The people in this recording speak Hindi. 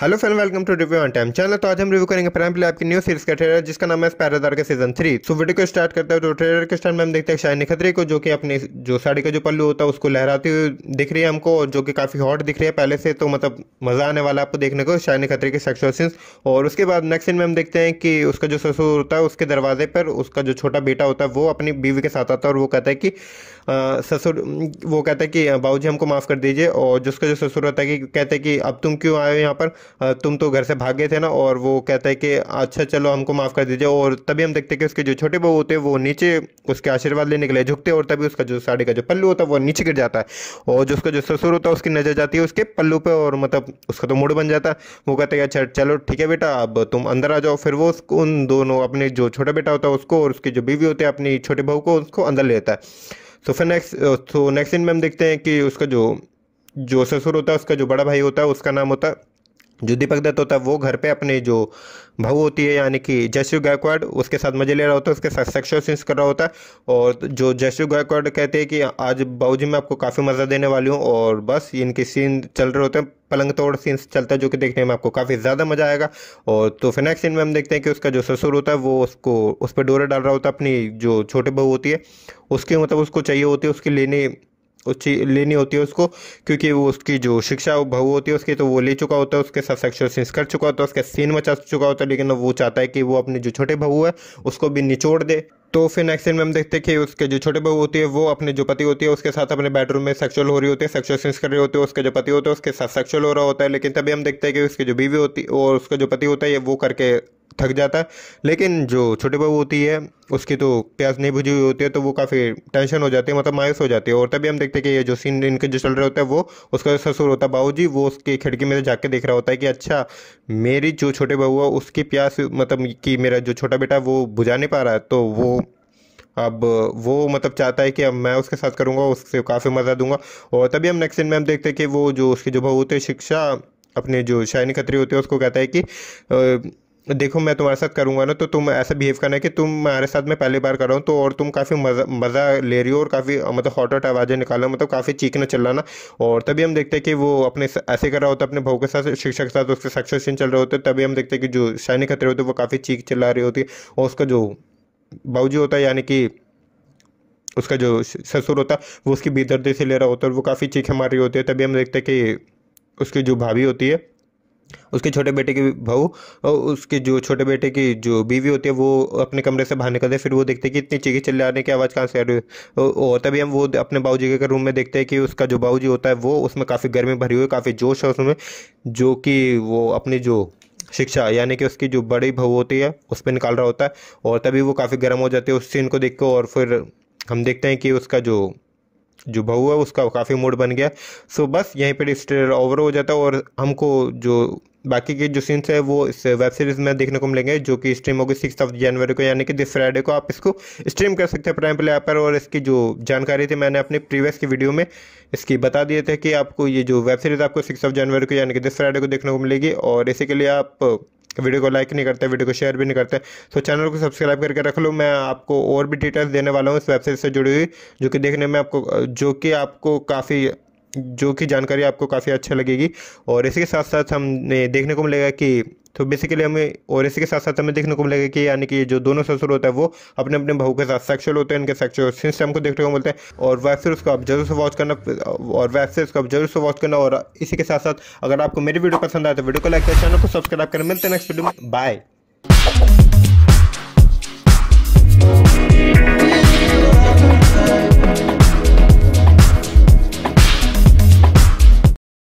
hello friend welcome to review on time channel तो आज हम रिव्यू करेंगे प्राइम प्ले आपकी न्यू सीरीज का ट्रेलर जिसका नाम है पैरादार का सीजन थ्री सो वीडियो को स्टार्ट करते हैं तो ट्रेलर के स्टार्ट में हम देखते हैं शायनी खतरे को जो कि अपने जो साड़ी का जो पल्लू होता है उसको लहराती हुई दिख रही है हमको जो कि काफ़ी हॉट दिख रही है पहले से तो मतलब मज़ा आने वाला आपको देखने को शायनी खतरे के सेक्शुअल सीन्स और उसके बाद नेक्स्ट सीन में हम देखते हैं कि उसका जो ससुर होता है उसके दरवाजे पर उसका जो छोटा बेटा होता है वो अपनी बीवी के साथ आता है और वो कहता है कि ससुर वो कहता है कि बाबू हमको माफ़ कर दीजिए और जिसका जो ससुर होता है कि कहते हैं कि अब तुम क्यों आए हो यहाँ पर तुम तो घर से भाग गए थे ना और वो कहता है कि अच्छा चलो हमको माफ़ कर दीजिए और तभी हम देखते हैं कि उसके जो छोटे बहू होते हैं वो नीचे उसके आशीर्वाद लेने के लिए झुकते हैं और तभी उसका जो साड़ी का जो पल्लू होता है वो नीचे गिर जाता है और जो उसका जो ससुर होता है उसकी नज़र जाती है उसके पल्लू पर और मतलब उसका तो मूड बन जाता है वो कहते हैं अच्छा चलो ठीक है बेटा अब तुम अंदर आ जाओ फिर वो उन दोनों अपने जो छोटा बेटा होता है उसको और उसकी जो बीवी होती है अपनी छोटे बहू को उसको अंदर लेता है तो फिर नेक्स्ट तो नेक्स्ट दिन में हम देखते हैं कि उसका जो जो ससुर होता है उसका जो बड़ा भाई होता है उसका नाम होता है जो दीपक दत्त होता है वो घर पे अपने जो भाऊ होती है यानी कि जयश्री गायकवाड़ उसके साथ मजे ले रहा होता है उसके साथ सेक्शुअल सीन्स कर रहा होता है और जो जयश्री गायकवाड़ कहते हैं कि आज भाऊ जी मैं आपको काफ़ी मज़ा देने वाली हूँ और बस इनके सीन चल रहे होते हैं पलंग तोड़ सीन्स चलता है जो कि देखने में आपको काफ़ी ज़्यादा मज़ा आएगा और तो फिर नेक्स्ट सीन में हम देखते हैं कि उसका जो ससुर होता है वो उसको उस पर डोरे डाल रहा होता है अपनी जो छोटे बहू होती है उसके मतलब उसको चाहिए होती है उसकी लेने उच्ची लेनी होती है उसको क्योंकि वो उसकी जो शिक्षा बहु होती है उसकी तो वो ले चुका होता है उसके साथ सेंस कर चुका होता है उसके सीन मचा चुका होता है लेकिन वो चाहता है कि वो अपने जो छोटे बहू है उसको भी निचोड़ दे तो फिर नेक्स्ट सीन में हम देखते हैं कि उसके जो छोटे बहू होती है वो अपने जो पति होती है उसके साथ अपने बेडरूम में सेक्सुअल हो रही होती है सेक्सुअल सेंस कर रही होती है उसके जो पति होता है उसके साथ सेक्सुअल हो रहा होता है लेकिन तभी हम देखते हैं कि उसकी जो बीवी होती है और उसका जो पति होता है वो करके थक जाता है लेकिन जो छोटे बहू होती है उसकी तो प्यास नहीं भुजी हुई होती है तो वो काफ़ी टेंशन हो जाती है मतलब मायूस हो जाती है और तभी हम देखते हैं कि ये जो सीन इनके जो चल रहा होता है वो उसका जो ससुर होता है बाबू जी वो उसकी खिड़की में जाके देख रहा होता है कि अच्छा मेरी जो छोटे बहू है उसकी प्यास मतलब कि मेरा जो छोटा बेटा वो बुझा नहीं पा रहा है तो वो अब वो मतलब चाहता है कि अब मैं उसके साथ करूँगा उससे काफ़ी मज़ा दूंगा और तभी हम नेक्स्ट सीन में हम देखते हैं कि वो जो उसकी जो बहू होती है शिक्षा अपने जो शायनी खतरी होती है उसको कहता है कि देखो मैं तुम्हारे साथ करूँगा ना तो तुम ऐसा बिहेव करना है कि तुम हमारे साथ मैं पहली बार कर रहा हूँ तो और तुम काफ़ी मज़ा मज़ा ले रही हो और काफ़ी मतलब हॉट हॉट आवाज़ें निकालो मतलब काफ़ी चीखना चलाना और तभी हम देखते हैं कि वो अपने ऐसे कर रहा होता अपने भाव के साथ शिक्षक के साथ उसके सक्सेशन चल रहे होते तभी हम देखते हैं कि जो शाइनी खतरे होते वो काफ़ी चीख चिल्ला रही होती है और उसका जो बाबूजी होता है यानी कि उसका जो ससुर होता वो उसकी बेदर्दी से ले रहा होता है और वो काफ़ी चीखें मार रही होती है तभी हम देखते हैं कि उसकी जो भाभी होती है उसके छोटे बेटे की बहू और उसके जो छोटे बेटे की जो बीवी होती है वो अपने कमरे से बाहर निकलते फिर वो देखते हैं कि इतनी चीखी आने की आवाज़ कहाँ से आ रही है और तभी हम वो अपने बाबू जी के रूम में देखते हैं कि उसका जो बाबू जी होता है वो उसमें काफ़ी गर्मी भरी हुई है काफ़ी जोश है उसमें जो कि वो अपनी जो शिक्षा यानी कि उसकी जो बड़ी बहू होती है उस पर निकाल रहा होता है और तभी वो काफ़ी गर्म हो जाती है उस सीन को देख और फिर हम देखते हैं कि उसका जो जो बहू है उसका काफ़ी मूड बन गया सो बस यहीं पर स्टेर ओवर हो जाता है और हमको जो बाकी के जो सीन्स है वो इस वेब सीरीज़ में देखने को मिलेंगे जो कि स्ट्रीम होगी सिक्स ऑफ जनवरी को यानी कि दिस फ्राइडे को आप इसको स्ट्रीम कर सकते हैं प्राइम प्ले पर और इसकी जो जानकारी थी मैंने अपने प्रीवियस की वीडियो में इसकी बता दिए थे कि आपको ये जो वेब सीरीज़ आपको सिक्स ऑफ जनवरी को यानी कि दिस फ्राइडे को देखने को मिलेगी और इसी के लिए आप वीडियो को लाइक नहीं करते वीडियो को शेयर भी नहीं करते तो चैनल को सब्सक्राइब करके रख लो मैं आपको और भी डिटेल्स देने वाला हूँ इस वेबसाइट से जुड़ी हुई जो कि देखने में आपको जो कि आपको काफ़ी जो कि जानकारी आपको काफ़ी अच्छा लगेगी और इसी के साथ साथ हमने देखने को मिलेगा कि तो बेसिकली हमें और इसी के साथ साथ हमें देखने को मिलेगा कि यानी कि जो दोनों ससुर होता है वो अपने अपने बहू के साथ सेक्शुअल होते हैं इनके सेक्शुअल सिस्टम को देखने को मिलते हैं और वेब सीरीज को आप जरूर से वॉच करना और वेब सीरीज को आप जरूर से वॉच करना और इसी के साथ साथ अगर आपको मेरी वीडियो पसंद आए तो वीडियो को लाइक करें चैनल को सब्सक्राइब करें मिलते हैं नेक्स्ट वीडियो में बाय